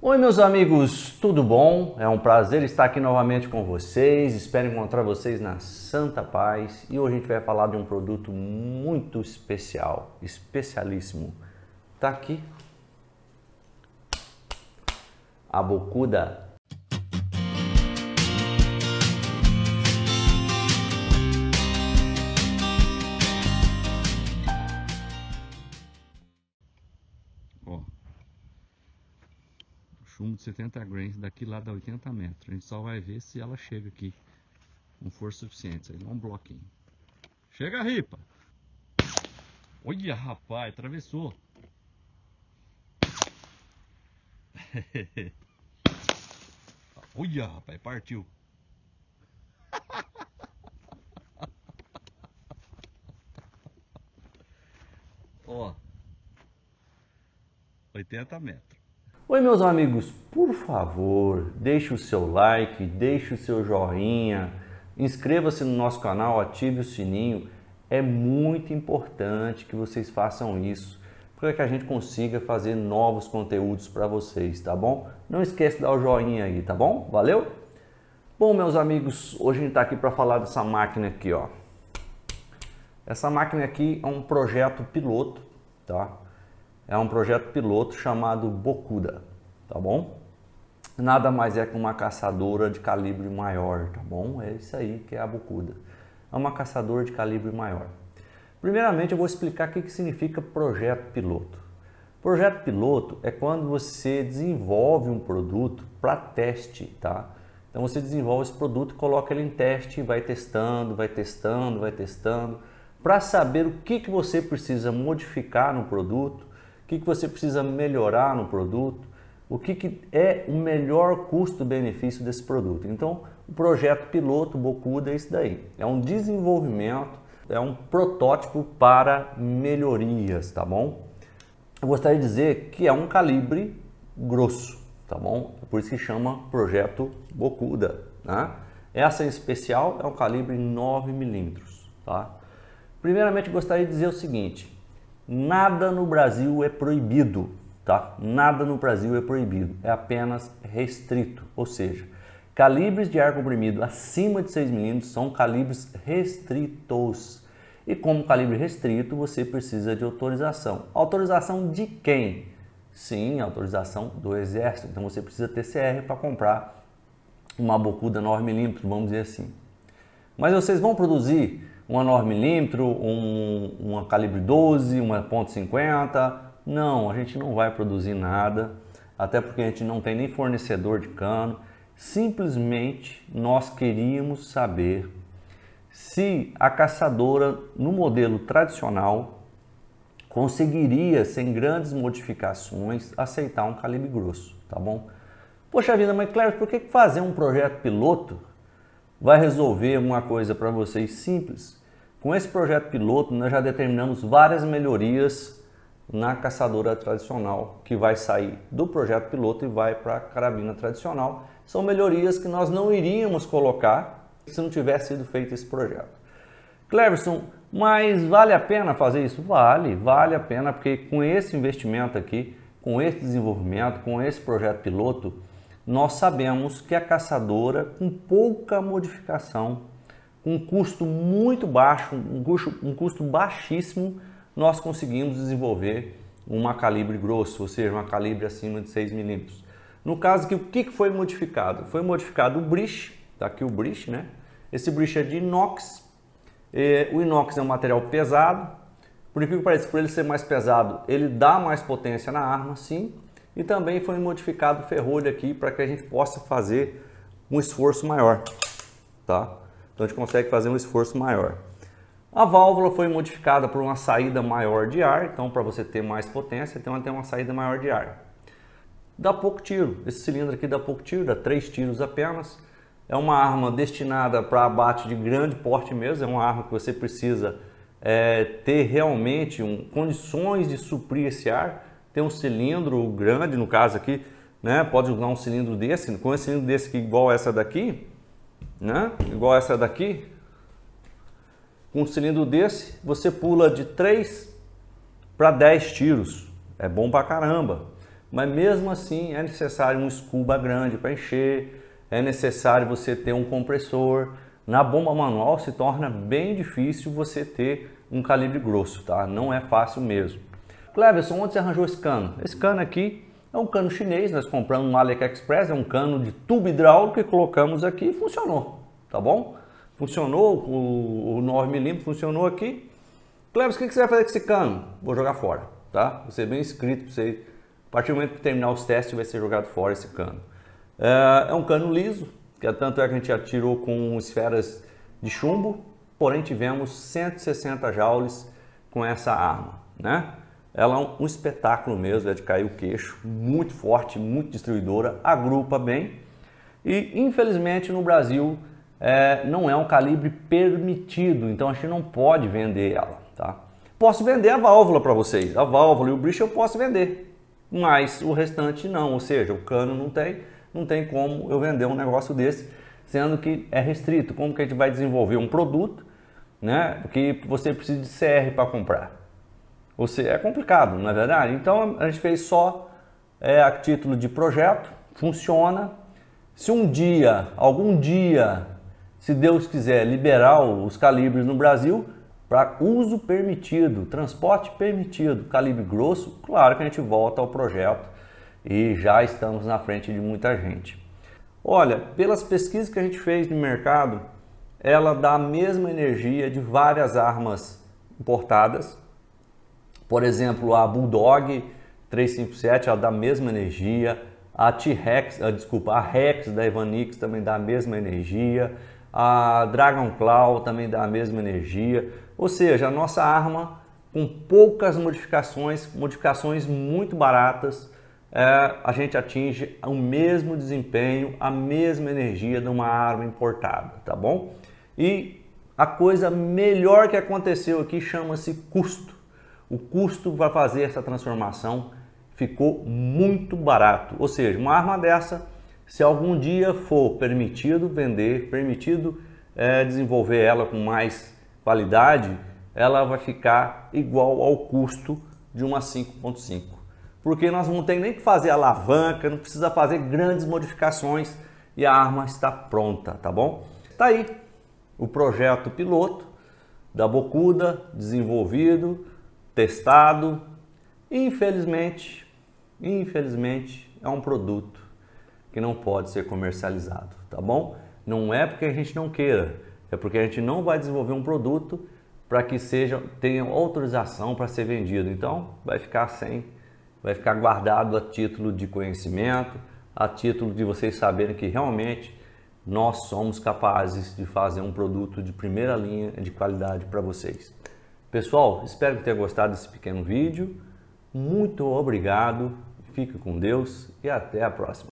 Oi, meus amigos, tudo bom? É um prazer estar aqui novamente com vocês. Espero encontrar vocês na Santa Paz. E hoje a gente vai falar de um produto muito especial, especialíssimo. Tá aqui a Bocuda 70 grains daqui lá da 80 metros. A gente só vai ver se ela chega aqui com força suficiente. Aí dá um bloquinho. Chega, ripa! Olha, rapaz, atravessou. Olha, rapaz, partiu. Ó, 80 metros. Oi, meus amigos, por favor, deixe o seu like, deixe o seu joinha, inscreva-se no nosso canal, ative o sininho. É muito importante que vocês façam isso para que a gente consiga fazer novos conteúdos para vocês, tá bom? Não esquece de dar o joinha aí, tá bom? Valeu? Bom, meus amigos, hoje a gente está aqui para falar dessa máquina aqui, ó. Essa máquina aqui é um projeto piloto, tá? é um projeto piloto chamado Bocuda, tá bom? Nada mais é que uma caçadora de calibre maior, tá bom? É isso aí que é a Bocuda. É uma caçadora de calibre maior. Primeiramente, eu vou explicar o que, significa projeto piloto. Projeto piloto é quando você desenvolve um produto para teste, tá? Então você desenvolve esse produto, coloca ele em teste, vai testando, vai testando, vai testando, para saber o que, que você precisa modificar no produto que, que você precisa melhorar no produto, o que, que é o melhor custo-benefício desse produto. Então, o projeto piloto Bocuda é isso daí. É um desenvolvimento, é um protótipo para melhorias, tá bom? Eu gostaria de dizer que é um calibre grosso, tá bom? Por isso que chama projeto Bocuda, né? Essa em especial é um calibre 9 milímetros, tá? Primeiramente, gostaria de dizer o seguinte, Nada no Brasil é proibido, tá? Nada no Brasil é proibido, é apenas restrito, ou seja, calibres de ar comprimido acima de 6 mm são calibres restritos. E como calibre restrito, você precisa de autorização. Autorização de quem? Sim, autorização do Exército. Então você precisa ter CR para comprar uma bocuda 9mm, vamos dizer assim. Mas vocês vão produzir uma 9 milímetro, um, uma calibre 12, uma .50. Não, a gente não vai produzir nada, até porque a gente não tem nem fornecedor de cano. Simplesmente nós queríamos saber se a caçadora no modelo tradicional conseguiria, sem grandes modificações, aceitar um calibre grosso, tá bom? Poxa vida, mas Cléber, por que fazer um projeto piloto vai resolver uma coisa para vocês simples? Com esse projeto piloto, nós já determinamos várias melhorias na caçadora tradicional, que vai sair do projeto piloto e vai para a carabina tradicional. São melhorias que nós não iríamos colocar se não tivesse sido feito esse projeto. Cleverson, mas vale a pena fazer isso? Vale, vale a pena, porque com esse investimento aqui, com esse desenvolvimento, com esse projeto piloto, nós sabemos que a caçadora, com pouca modificação, um custo muito baixo, um custo, um custo baixíssimo, nós conseguimos desenvolver uma calibre grosso, ou seja, uma calibre acima de 6 milímetros. No caso, o que foi modificado? Foi modificado o briche, tá aqui o briche, né? Esse briche é de inox, o inox é um material pesado, por incrível que pareça, por ele ser mais pesado, ele dá mais potência na arma, sim. E também foi modificado o ferrolho aqui para que a gente possa fazer um esforço maior, tá? Então a gente consegue fazer um esforço maior. A válvula foi modificada por uma saída maior de ar, então para você ter mais potência, então ela tem uma saída maior de ar. Dá pouco tiro, esse cilindro aqui dá pouco tiro, dá três tiros apenas. É uma arma destinada para abate de grande porte mesmo, é uma arma que você precisa é, ter realmente um, condições de suprir esse ar. Tem um cilindro grande, no caso aqui, né, pode usar um cilindro desse, com um cilindro desse aqui, igual essa daqui, né? igual essa daqui, com um cilindro desse, você pula de 3 para 10 tiros. É bom pra caramba. Mas mesmo assim é necessário um escuba grande para encher, é necessário você ter um compressor. Na bomba manual se torna bem difícil você ter um calibre grosso, tá? Não é fácil mesmo. Cleverson, onde você arranjou esse cano? Esse cano aqui é um cano chinês, nós compramos no AliExpress, é um cano de tubo hidráulico e colocamos aqui e funcionou, tá bom? Funcionou, o, o 9mm funcionou aqui. Cleves, o que você vai fazer com esse cano? Vou jogar fora, tá? Vou ser bem escrito para você. A partir do momento que terminar os testes, vai ser jogado fora esse cano. É, é, um cano liso, que é tanto é que a gente atirou com esferas de chumbo, porém tivemos 160 joules com essa arma, né? Ela é um, espetáculo mesmo, é de cair o queixo, muito forte, muito destruidora, agrupa bem. E infelizmente no Brasil é, não é um calibre permitido, então a gente não pode vender ela. Tá? Posso vender a válvula para vocês, a válvula e o bricho eu posso vender, mas o restante não, ou seja, o cano não tem, não tem como eu vender um negócio desse, sendo que é restrito. Como que a gente vai desenvolver um produto né, que você precisa de CR para comprar? Ou seja, é complicado, não é verdade? Então a gente fez só é, a título de projeto, funciona. Se um dia, algum dia, se Deus quiser, liberar os calibres no Brasil para uso permitido, transporte permitido, calibre grosso, claro que a gente volta ao projeto e já estamos na frente de muita gente. Olha, pelas pesquisas que a gente fez no mercado, ela dá a mesma energia de várias armas importadas, por exemplo, a Bulldog 357 ela dá a mesma energia, a T-Rex, ah, desculpa, a Rex da Evanix também dá a mesma energia, a Dragon Claw também dá a mesma energia. Ou seja, a nossa arma com poucas modificações, modificações muito baratas, é, a gente atinge o mesmo desempenho, a mesma energia de uma arma importada, tá bom? E a coisa melhor que aconteceu aqui chama-se custo o custo para fazer essa transformação ficou muito barato. Ou seja, uma arma dessa, se algum dia for permitido vender, permitido é, desenvolver ela com mais qualidade, ela vai ficar igual ao custo de uma 5.5. Porque nós não tem nem que fazer alavanca, não precisa fazer grandes modificações e a arma está pronta, tá bom? Tá aí o projeto piloto da Bocuda, desenvolvido testado. Infelizmente, infelizmente, é um produto que não pode ser comercializado, tá bom? Não é porque a gente não queira, é porque a gente não vai desenvolver um produto para que seja tenha autorização para ser vendido. Então, vai ficar sem, vai ficar guardado a título de conhecimento, a título de vocês saberem que realmente nós somos capazes de fazer um produto de primeira linha de qualidade para vocês. Pessoal, espero que tenha gostado desse pequeno vídeo. Muito obrigado, fique com Deus e até a próxima.